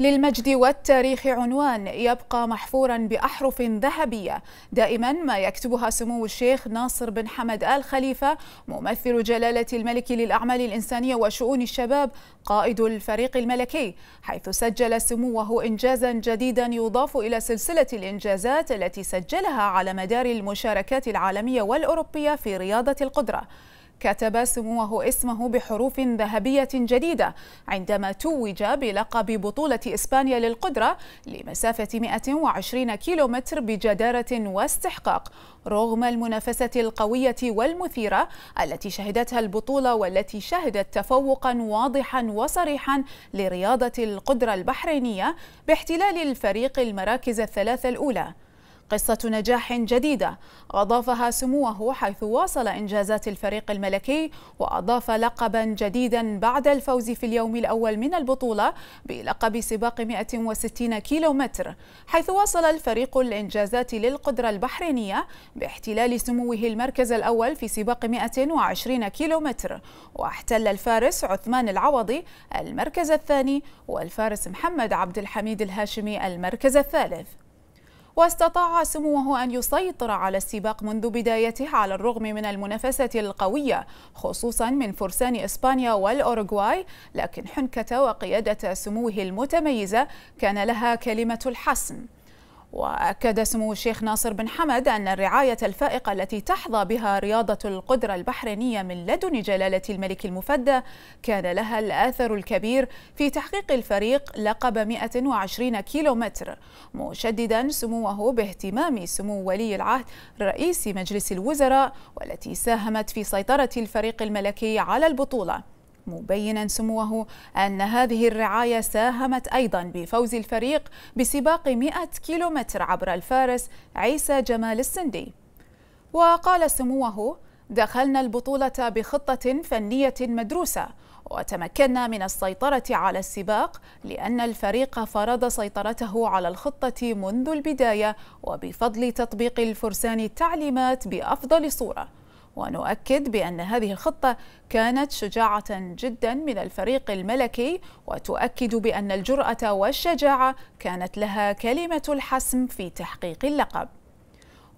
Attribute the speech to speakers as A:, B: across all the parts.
A: للمجد والتاريخ عنوان يبقى محفورا بأحرف ذهبية دائما ما يكتبها سمو الشيخ ناصر بن حمد آل خليفة ممثل جلالة الملك للأعمال الإنسانية وشؤون الشباب قائد الفريق الملكي حيث سجل سموه إنجازا جديدا يضاف إلى سلسلة الإنجازات التي سجلها على مدار المشاركات العالمية والأوروبية في رياضة القدرة كتب سموه اسمه بحروف ذهبية جديدة عندما توج بلقب بطولة إسبانيا للقدرة لمسافة 120 كيلومتر بجدارة واستحقاق رغم المنافسة القوية والمثيرة التي شهدتها البطولة والتي شهدت تفوقا واضحا وصريحا لرياضة القدرة البحرينية باحتلال الفريق المراكز الثلاثة الأولى قصة نجاح جديدة وأضافها سموه حيث واصل إنجازات الفريق الملكي وأضاف لقبا جديدا بعد الفوز في اليوم الأول من البطولة بلقب سباق 160 كيلومتر حيث واصل الفريق الإنجازات للقدرة البحرينية باحتلال سموه المركز الأول في سباق 120 كيلومتر واحتل الفارس عثمان العوضي المركز الثاني والفارس محمد عبد الحميد الهاشمي المركز الثالث واستطاع سموه أن يسيطر على السباق منذ بدايته على الرغم من المنافسة القوية خصوصا من فرسان إسبانيا والأوروغواي لكن حنكة وقيادة سموه المتميزة كان لها كلمة الحسم وأكد سمو الشيخ ناصر بن حمد أن الرعاية الفائقة التي تحظى بها رياضة القدرة البحرينية من لدن جلالة الملك المفدى كان لها الآثر الكبير في تحقيق الفريق لقب 120 كيلومتر مشددا سموه باهتمام سمو ولي العهد رئيس مجلس الوزراء والتي ساهمت في سيطرة الفريق الملكي على البطولة مبينا سموه أن هذه الرعاية ساهمت أيضا بفوز الفريق بسباق 100 كيلومتر عبر الفارس عيسى جمال السندي وقال سموه دخلنا البطولة بخطة فنية مدروسة وتمكنا من السيطرة على السباق لأن الفريق فرض سيطرته على الخطة منذ البداية وبفضل تطبيق الفرسان التعليمات بأفضل صورة ونؤكد بأن هذه الخطة كانت شجاعة جدا من الفريق الملكي وتؤكد بأن الجرأة والشجاعة كانت لها كلمة الحسم في تحقيق اللقب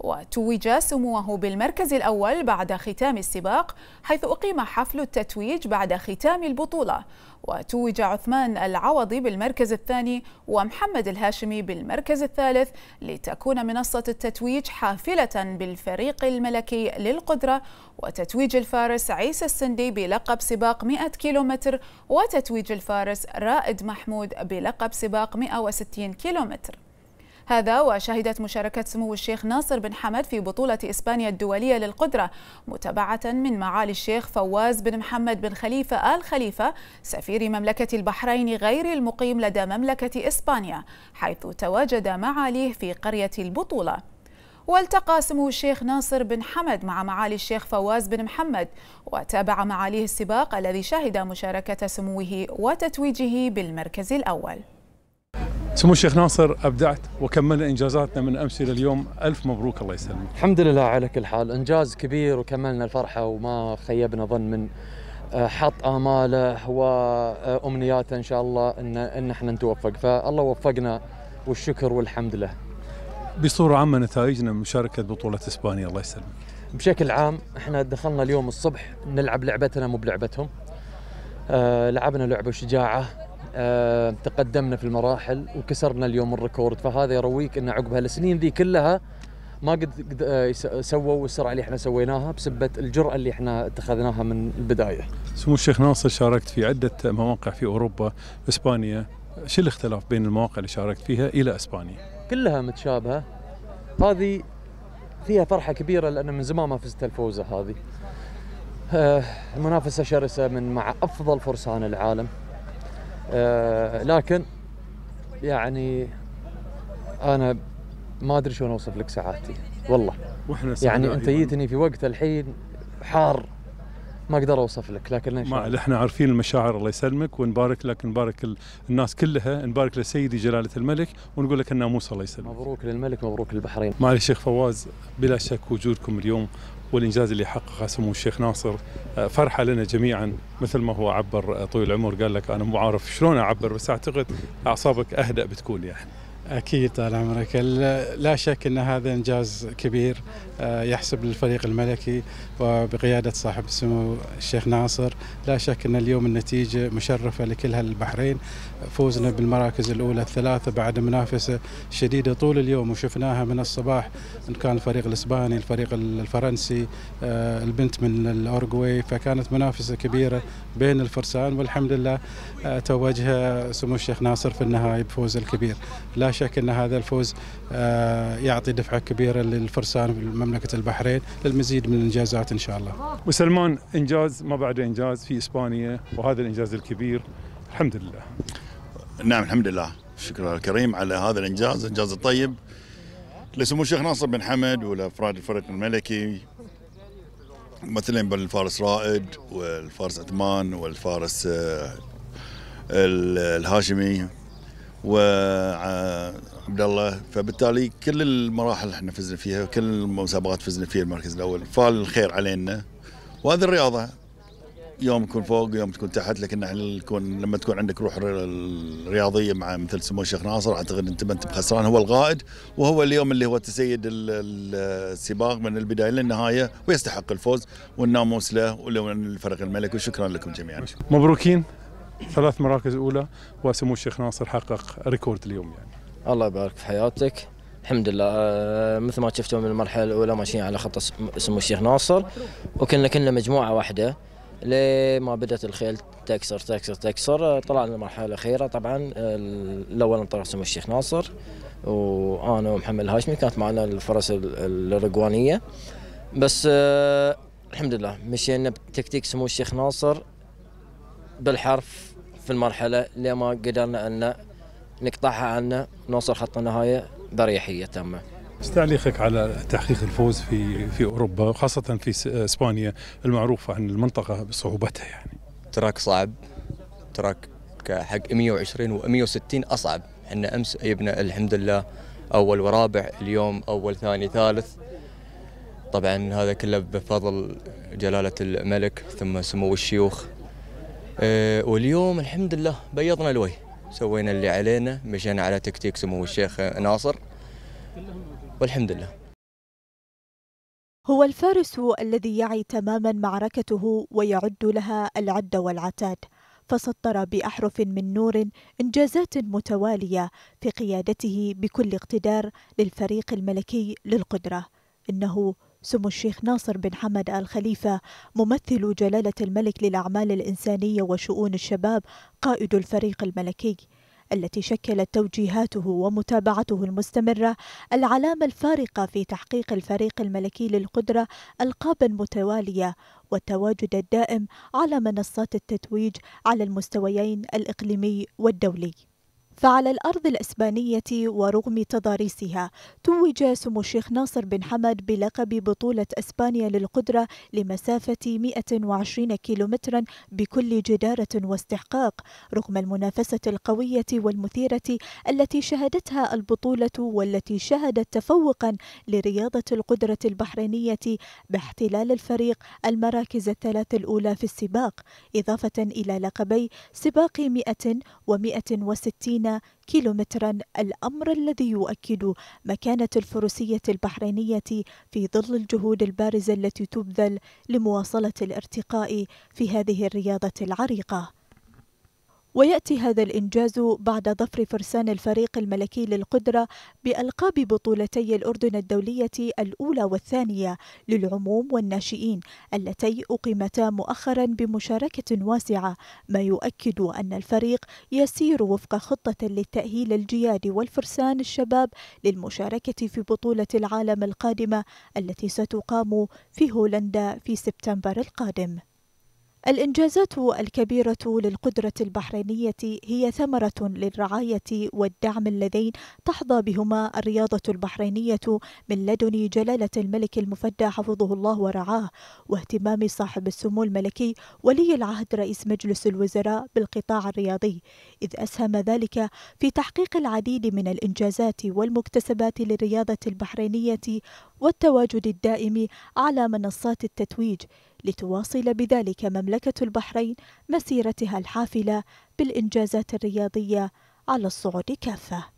A: وتوج سموه بالمركز الأول بعد ختام السباق حيث أقيم حفل التتويج بعد ختام البطولة وتوج عثمان العوضي بالمركز الثاني ومحمد الهاشمي بالمركز الثالث لتكون منصة التتويج حافلة بالفريق الملكي للقدرة وتتويج الفارس عيسى السندي بلقب سباق 100 كيلومتر وتتويج الفارس رائد محمود بلقب سباق 160 كيلومتر هذا وشهدت مشاركة سمو الشيخ ناصر بن حمد في بطولة إسبانيا الدولية للقدرة متابعة من معالي الشيخ فواز بن محمد بن خليفة آل خليفة سفير مملكة البحرين غير المقيم لدى مملكة إسبانيا حيث تواجد معاليه في قرية البطولة والتقى سمو الشيخ ناصر بن حمد مع معالي الشيخ فواز بن محمد وتابع معاليه السباق الذي شهد مشاركة سموه وتتويجه بالمركز الأول
B: سمو الشيخ ناصر ابدعت وكملنا انجازاتنا من امس الى اليوم الف مبروك الله يسلمك. الحمد لله على كل حال انجاز كبير وكملنا الفرحه وما خيبنا ظن من آه،
C: حط اماله وامنياته ان شاء الله ان ان احنا نتوفق فالله وفقنا والشكر والحمد له.
B: بصوره عامه نتائجنا من مشاركه بطوله
C: اسبانيا الله يسلمك. بشكل عام احنا دخلنا اليوم الصبح نلعب لعبتنا مو بلعبتهم. آه، لعبنا لعبه شجاعه آه، تقدمنا في المراحل وكسرنا اليوم الريكورد فهذا يرويك ان عقب هالسنين ذي كلها ما قد آه، سووا السرعه اللي احنا سويناها بسبه الجراه اللي احنا اتخذناها من البدايه.
B: سمو الشيخ ناصر شاركت في عده مواقع في اوروبا، اسبانيا، شو الاختلاف بين المواقع اللي شاركت فيها الى اسبانيا؟
C: كلها متشابهه. هذه فيها فرحه كبيره لان من زمان ما فزت الفوزه هذه. المنافسه آه، شرسه من مع افضل فرسان العالم آه، لكن يعني انا ما ادري شلون اوصف لك سعادتي والله
B: واحنا يعني انت جيتني في وقت الحين حار ما اقدر اوصف لك لكن ما احنا عارفين المشاعر الله يسلمك ونبارك لك نبارك الناس كلها نبارك لسيدي جلاله الملك ونقول لك الناموس الله يسلمك مبروك للملك مبروك للبحرين معالي الشيخ فواز بلا شك وجودكم اليوم والانجاز اللي حققه سمو الشيخ ناصر آه، فرحه لنا جميعا مثل ما هو عبر آه، طويل العمر قال لك انا مو عارف شلون اعبر بس اعتقد اعصابك اهدأ بتكون يعني اكيد طال عمرك لا شك ان هذا انجاز كبير آه، يحسب للفريق الملكي وبقياده صاحب السمو الشيخ ناصر لا شك ان اليوم النتيجه مشرفه لكل البحرين فوزنا بالمراكز الاولى الثلاثه بعد منافسه شديده طول اليوم وشفناها من الصباح ان كان الفريق الاسباني الفريق الفرنسي آه، البنت من الاورجواي فكانت منافسه كبيره بين الفرسان والحمد لله آه، توجه سمو الشيخ ناصر في النهايه بفوز الكبير لا شك ان هذا الفوز آه، يعطي دفعه كبيره للفرسان في مملكه البحرين للمزيد من الانجازات ان شاء الله. وسلمان انجاز ما بعد انجاز في اسبانيا وهذا الانجاز الكبير الحمد لله. نعم الحمد لله شكرا الكريم على هذا الانجاز الانجاز الطيب لسمو الشيخ ناصر بن حمد ولافراد الفريق الملكي مثلا بالفارس رائد والفارس عثمان والفارس آه، الهاشمي وعبد الله فبالتالي كل المراحل احنا فزنا فيها كل المسابقات فزنا فيها المركز الاول فال الخير علينا وهذه الرياضه يوم تكون فوق يوم تكون تحت لكن احنا نكون لما تكون عندك روح رياضيه مع مثل سمو الشيخ ناصر اعتقد انت ما انت بخسران هو القائد وهو اليوم اللي هو تسيد السباق من البدايه للنهايه ويستحق الفوز والناموس له ولو الفريق الملكي وشكرا لكم جميعا مبروكين ثلاث مراكز اولى وسمو الشيخ ناصر حقق ريكورد اليوم يعني
C: الله يبارك في حياتك الحمد لله آه، مثل ما شفتوا من المرحله الاولى ماشيين على خط سمو الشيخ ناصر وكنا كنا مجموعه واحده لما بدات الخيل تكسر تكسر تكسر آه، طلعنا المرحله الاخيره طبعا آه، الاول انطلق سمو الشيخ ناصر وانا ومحمد الهاشمي كانت معنا الفرس الرقوانيه بس الحمد لله مشينا بتكتيك سمو الشيخ ناصر بالحرف في المرحلة اللي ما قدرنا أن نقطعها عنا نوصل خط النهاية
B: بريحية تامة تعليقك على تحقيق الفوز في في اوروبا وخاصه في آه، اسبانيا المعروفه عن المنطقه بصعوبتها يعني
C: تراك صعب تراك حق 120 و160 اصعب احنا امس جبنا الحمد لله اول ورابع اليوم اول ثاني ثالث طبعا هذا كله بفضل جلاله الملك ثم سمو الشيوخ آه، واليوم الحمد لله بيضنا الوجه سوينا اللي علينا مشينا على تكتيك سمو الشيخ ناصر والحمد لله
D: هو الفارس الذي يعي تماما معركته ويعد لها العد والعتاد فسطر باحرف من نور انجازات متواليه في قيادته بكل اقتدار للفريق الملكي للقدره انه سمو الشيخ ناصر بن حمد آل خليفة ممثل جلالة الملك للأعمال الإنسانية وشؤون الشباب قائد الفريق الملكي التي شكلت توجيهاته ومتابعته المستمرة العلامة الفارقة في تحقيق الفريق الملكي للقدرة ألقابا متوالية والتواجد الدائم على منصات التتويج على المستويين الإقليمي والدولي فعلى الأرض الإسبانية ورغم تضاريسها توج سمو الشيخ ناصر بن حمد بلقب بطولة إسبانيا للقدرة لمسافة 120 كيلومترا بكل جدارة واستحقاق رغم المنافسة القوية والمثيرة التي شهدتها البطولة والتي شهدت تفوقا لرياضة القدرة البحرينية باحتلال الفريق المراكز الثلاث الأولى في السباق إضافة إلى لقبي سباق 100 و 160 كيلومترا الأمر الذي يؤكد مكانة الفروسية البحرينية في ظل الجهود البارزة التي تبذل لمواصلة الارتقاء في هذه الرياضة العريقة ويأتي هذا الإنجاز بعد ظفر فرسان الفريق الملكي للقدرة بألقاب بطولتي الأردن الدولية الأولى والثانية للعموم والناشئين اللتي أقيمتا مؤخرا بمشاركة واسعة ما يؤكد أن الفريق يسير وفق خطة للتأهيل الجياد والفرسان الشباب للمشاركة في بطولة العالم القادمة التي ستقام في هولندا في سبتمبر القادم الإنجازات الكبيرة للقدرة البحرينية هي ثمرة للرعاية والدعم اللذين تحظى بهما الرياضة البحرينية من لدن جلالة الملك المفدى حفظه الله ورعاه واهتمام صاحب السمو الملكي ولي العهد رئيس مجلس الوزراء بالقطاع الرياضي إذ أسهم ذلك في تحقيق العديد من الإنجازات والمكتسبات للرياضة البحرينية والتواجد الدائم على منصات التتويج لتواصل بذلك مملكة البحرين مسيرتها الحافلة بالإنجازات الرياضية على الصعود كافة